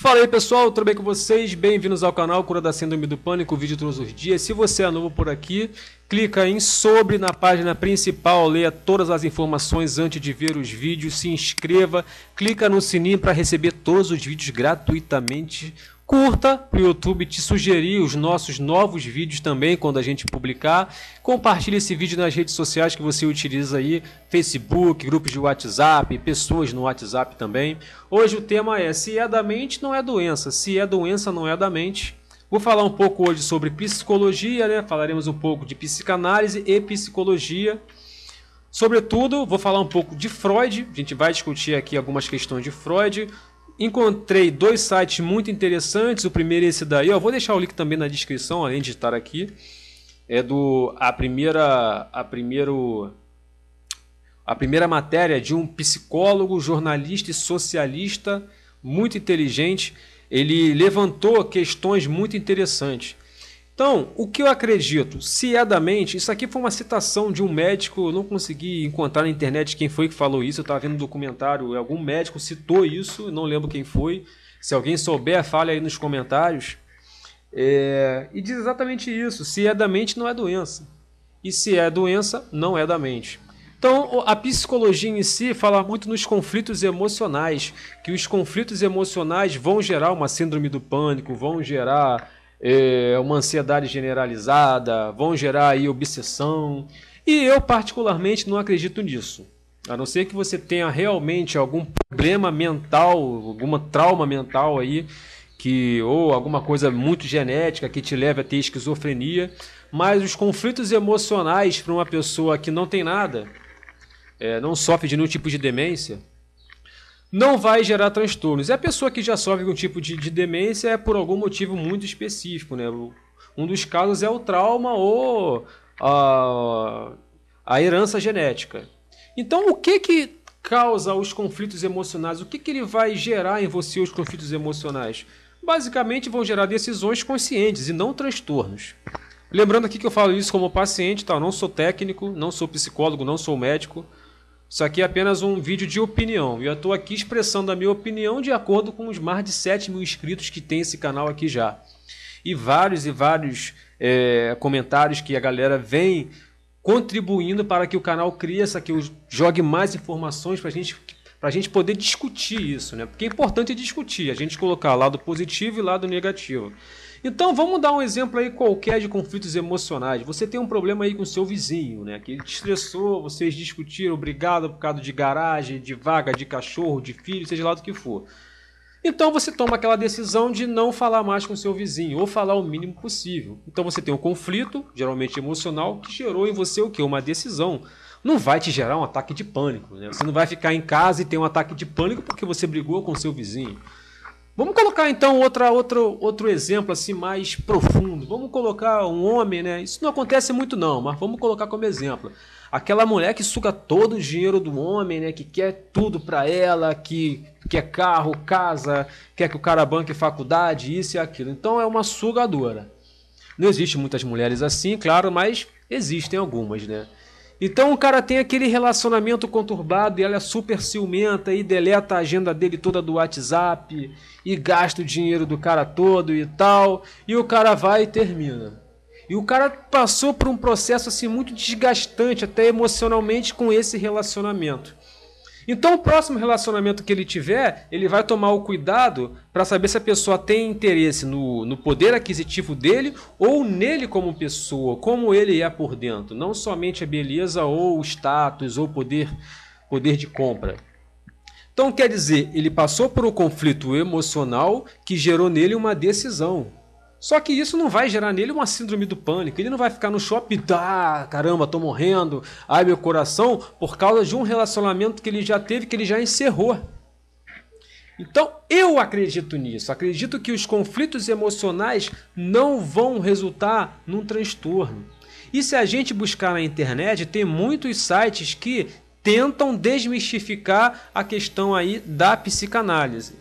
Fala aí pessoal, tudo bem com vocês? Bem-vindos ao canal Cura da Síndrome do Pânico, vídeo todos os dias. Se você é novo por aqui, clica em sobre na página principal, leia todas as informações antes de ver os vídeos, se inscreva, clica no sininho para receber todos os vídeos gratuitamente Curta para o YouTube te sugerir os nossos novos vídeos também quando a gente publicar. Compartilhe esse vídeo nas redes sociais que você utiliza aí, Facebook, grupos de WhatsApp, pessoas no WhatsApp também. Hoje o tema é se é da mente não é doença, se é doença não é da mente. Vou falar um pouco hoje sobre psicologia, né? Falaremos um pouco de psicanálise e psicologia. Sobretudo, vou falar um pouco de Freud. A gente vai discutir aqui algumas questões de Freud encontrei dois sites muito interessantes. O primeiro é esse daí, eu Vou deixar o link também na descrição, além de estar aqui. É do a primeira a primeiro a primeira matéria de um psicólogo, jornalista e socialista muito inteligente. Ele levantou questões muito interessantes. Então, o que eu acredito, se é da mente, isso aqui foi uma citação de um médico, eu não consegui encontrar na internet quem foi que falou isso, eu estava vendo um documentário, algum médico citou isso, não lembro quem foi. Se alguém souber, fale aí nos comentários. É, e diz exatamente isso: se é da mente, não é doença. E se é doença, não é da mente. Então, a psicologia em si fala muito nos conflitos emocionais, que os conflitos emocionais vão gerar uma síndrome do pânico, vão gerar é, uma ansiedade generalizada, vão gerar aí obsessão. E eu, particularmente, não acredito nisso. A não ser que você tenha realmente algum problema mental, alguma trauma mental aí, que ou alguma coisa muito genética que te leve a ter esquizofrenia, mas os conflitos emocionais para uma pessoa que não tem nada, é, não sofre de nenhum tipo de demência, não vai gerar transtornos. E a pessoa que já sofre algum tipo de, de demência é por algum motivo muito específico, né? Um dos casos é o trauma ou a, a herança genética. Então, o que que causa os conflitos emocionais? O que que ele vai gerar em você os conflitos emocionais? Basicamente, vão gerar decisões conscientes e não transtornos. Lembrando aqui que eu falo isso como paciente, tá? Eu não sou técnico, não sou psicólogo, não sou médico. Isso aqui é apenas um vídeo de opinião. E eu estou aqui expressando a minha opinião de acordo com os mais de 7 mil inscritos que tem esse canal aqui já. E vários e vários é, comentários que a galera vem contribuindo para que o canal cresça, que eu jogue mais informações para gente, a gente poder discutir isso. Né? Porque é importante discutir, a gente colocar lado positivo e lado negativo. Então vamos dar um exemplo aí qualquer de conflitos emocionais. Você tem um problema aí com seu vizinho, né? Que ele te estressou, vocês discutiram, obrigado por causa de garagem, de vaga, de cachorro, de filho, seja lá do que for. Então você toma aquela decisão de não falar mais com seu vizinho ou falar o mínimo possível. Então você tem um conflito, geralmente emocional, que gerou em você o que? Uma decisão. Não vai te gerar um ataque de pânico, né? Você não vai ficar em casa e ter um ataque de pânico porque você brigou com seu vizinho. Vamos colocar então outra, outro, outro exemplo assim mais profundo. Vamos colocar um homem, né? Isso não acontece muito não, mas vamos colocar como exemplo. Aquela mulher que suga todo o dinheiro do homem, né? Que quer tudo para ela, que quer carro, casa, quer que o cara banque faculdade, isso e aquilo. Então é uma sugadora. Não existe muitas mulheres assim, claro, mas existem algumas, né? Então o cara tem aquele relacionamento conturbado e ela é super ciumenta e deleta a agenda dele toda do WhatsApp e gasta o dinheiro do cara todo e tal. E o cara vai e termina. E o cara passou por um processo assim muito desgastante até emocionalmente com esse relacionamento. Então, o próximo relacionamento que ele tiver, ele vai tomar o cuidado para saber se a pessoa tem interesse no, no poder aquisitivo dele ou nele como pessoa, como ele é por dentro, não somente a beleza ou o status ou poder poder de compra. Então, quer dizer, ele passou por um conflito emocional que gerou nele uma decisão. Só que isso não vai gerar nele uma síndrome do pânico. Ele não vai ficar no shopping, ah, caramba, tô morrendo, ai meu coração, por causa de um relacionamento que ele já teve, que ele já encerrou. Então, eu acredito nisso. Acredito que os conflitos emocionais não vão resultar num transtorno. E se a gente buscar na internet, tem muitos sites que tentam desmistificar a questão aí da psicanálise.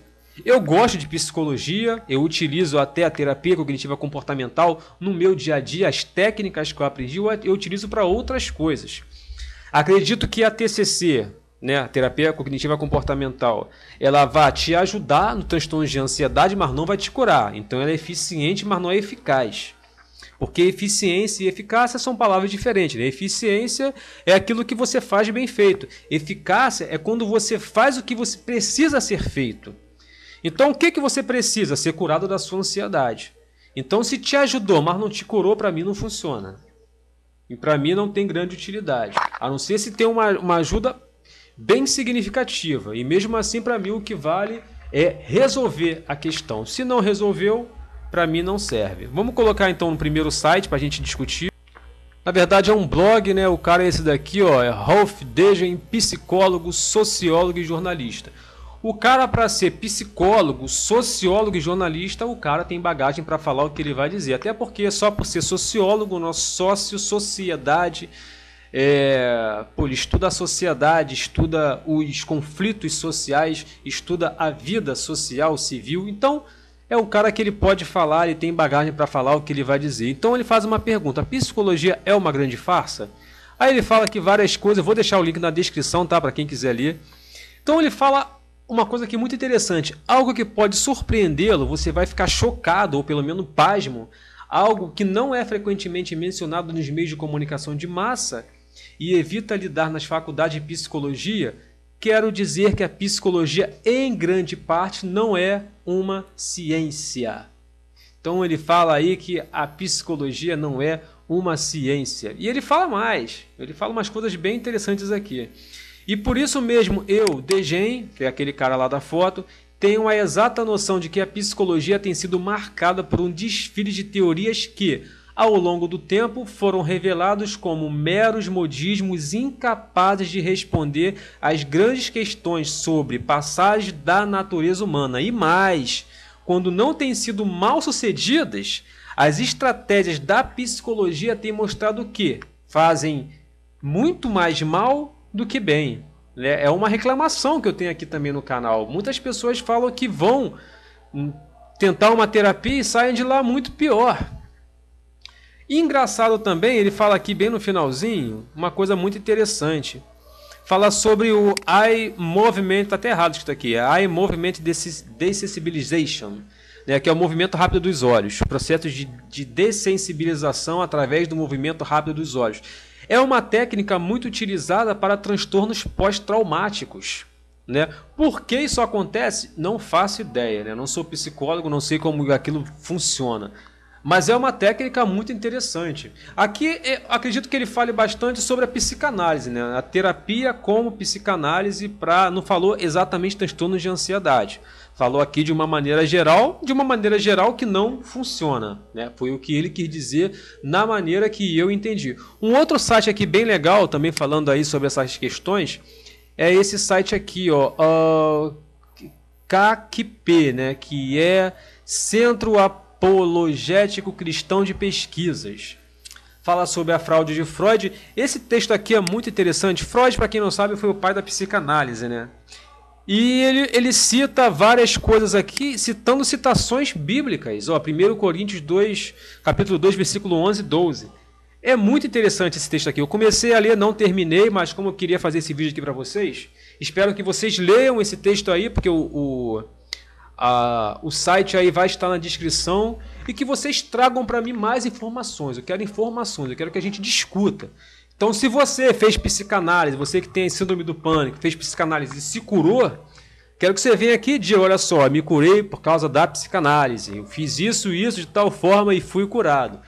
Eu gosto de psicologia, eu utilizo até a terapia cognitiva comportamental no meu dia a dia, as técnicas que eu aprendi eu utilizo para outras coisas. Acredito que a TCC, né, a terapia cognitiva comportamental, ela vai te ajudar no transtorno de ansiedade, mas não vai te curar. Então ela é eficiente, mas não é eficaz. Porque eficiência e eficácia são palavras diferentes. Né? Eficiência é aquilo que você faz bem feito. Eficácia é quando você faz o que você precisa ser feito. Então, o que, que você precisa? Ser curado da sua ansiedade. Então, se te ajudou, mas não te curou, para mim não funciona. E para mim não tem grande utilidade. A não ser se tem uma, uma ajuda bem significativa. E mesmo assim, para mim, o que vale é resolver a questão. Se não resolveu, para mim não serve. Vamos colocar então no primeiro site para a gente discutir. Na verdade é um blog, né? O cara é esse daqui, ó, é Rolf Dejen, psicólogo, sociólogo e jornalista. O cara, para ser psicólogo, sociólogo e jornalista, o cara tem bagagem para falar o que ele vai dizer. Até porque só por ser sociólogo, nosso sócio, sociedade, é, pô, ele estuda a sociedade, estuda os conflitos sociais, estuda a vida social, civil. Então, é o cara que ele pode falar e tem bagagem para falar o que ele vai dizer. Então, ele faz uma pergunta: a psicologia é uma grande farsa? Aí ele fala que várias coisas, vou deixar o link na descrição, tá? Para quem quiser ler. Então ele fala uma coisa aqui muito interessante, algo que pode surpreendê-lo, você vai ficar chocado ou pelo menos pasmo, algo que não é frequentemente mencionado nos meios de comunicação de massa e evita lidar nas faculdades de psicologia, quero dizer que a psicologia, em grande parte, não é uma ciência. Então ele fala aí que a psicologia não é uma ciência. E ele fala mais, ele fala umas coisas bem interessantes aqui. E por isso mesmo eu, Degen, que é aquele cara lá da foto, tenho a exata noção de que a psicologia tem sido marcada por um desfile de teorias que, ao longo do tempo, foram revelados como meros modismos incapazes de responder às grandes questões sobre passagem da natureza humana. E mais, quando não têm sido mal sucedidas, as estratégias da psicologia têm mostrado que fazem muito mais mal do que bem. Né? É uma reclamação que eu tenho aqui também no canal. Muitas pessoas falam que vão hum, tentar uma terapia e saem de lá muito pior. engraçado também, ele fala aqui bem no finalzinho, uma coisa muito interessante. Fala sobre o Eye Movement, tá até errado escrito tá aqui, é Eye Movement Desensibilization, né, que é o movimento rápido dos olhos, processos de, de dessensibilização através do movimento rápido dos olhos. É uma técnica muito utilizada para transtornos pós-traumáticos. Né? Por que isso acontece? Não faço ideia, né? não sou psicólogo, não sei como aquilo funciona. Mas é uma técnica muito interessante. Aqui é, acredito que ele fale bastante sobre a psicanálise, né? A terapia como psicanálise para não falou exatamente transtornos de ansiedade. Falou aqui de uma maneira geral, de uma maneira geral que não funciona, né? Foi o que ele quis dizer na maneira que eu entendi. Um outro site aqui bem legal, também falando aí sobre essas questões, é esse site aqui, ó, uh, ah, KQP, né? Que é Centro Apoio Apologético Cristão de Pesquisas. Fala sobre a fraude de Freud. Esse texto aqui é muito interessante. Freud, para quem não sabe, foi o pai da psicanálise, né? E ele, ele cita várias coisas aqui, citando citações bíblicas. Ó, 1 Coríntios 2, capítulo 2, versículo 11 e 12. É muito interessante esse texto aqui. Eu comecei a ler, não terminei, mas como eu queria fazer esse vídeo aqui para vocês, espero que vocês leiam esse texto aí, porque o, o a, o site aí vai estar na descrição e que vocês tragam para mim mais informações. Eu quero informações, eu quero que a gente discuta. Então, se você fez psicanálise, você que tem síndrome do pânico, fez psicanálise e se curou, quero que você venha aqui e diga: olha só, me curei por causa da psicanálise. Eu fiz isso, isso de tal forma e fui curado.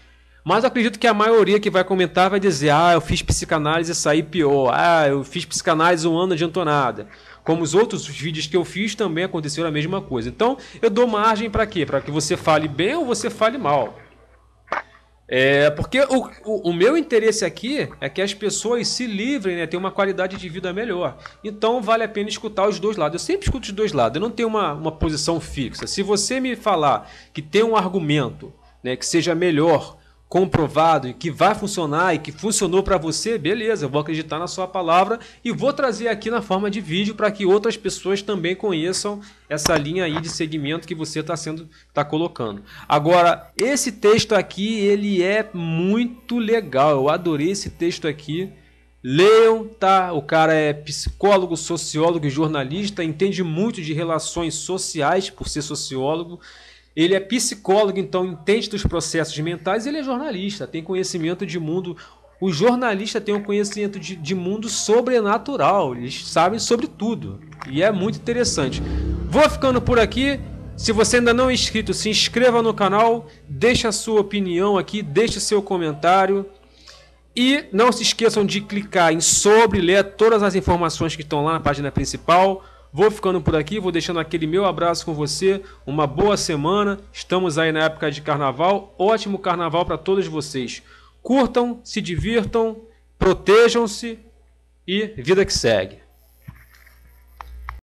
Mas acredito que a maioria que vai comentar vai dizer: ah, eu fiz psicanálise e saí pior. Ah, eu fiz psicanálise um ano adiantou nada. Como os outros vídeos que eu fiz, também aconteceu a mesma coisa. Então, eu dou margem para quê? Para que você fale bem ou você fale mal. É, porque o, o, o, meu interesse aqui é que as pessoas se livrem, né? Tenham uma qualidade de vida melhor. Então vale a pena escutar os dois lados. Eu sempre escuto os dois lados, eu não tenho uma, uma posição fixa. Se você me falar que tem um argumento né, que seja melhor comprovado e que vai funcionar e que funcionou para você, beleza, eu vou acreditar na sua palavra e vou trazer aqui na forma de vídeo para que outras pessoas também conheçam essa linha aí de segmento que você está sendo tá colocando. Agora, esse texto aqui, ele é muito legal. Eu adorei esse texto aqui. Leiam, tá? O cara é psicólogo, sociólogo e jornalista, entende muito de relações sociais por ser sociólogo. Ele é psicólogo, então entende dos processos mentais, ele é jornalista, tem conhecimento de mundo. O jornalista tem um conhecimento de, de mundo sobrenatural, eles sabem sobre tudo. E é muito interessante. Vou ficando por aqui. Se você ainda não é inscrito, se inscreva no canal, deixe a sua opinião aqui, deixe seu comentário. E não se esqueçam de clicar em sobre, ler todas as informações que estão lá na página principal. Vou ficando por aqui, vou deixando aquele meu abraço com você. Uma boa semana. Estamos aí na época de carnaval. Ótimo carnaval para todos vocês. Curtam, se divirtam, protejam-se e vida que segue.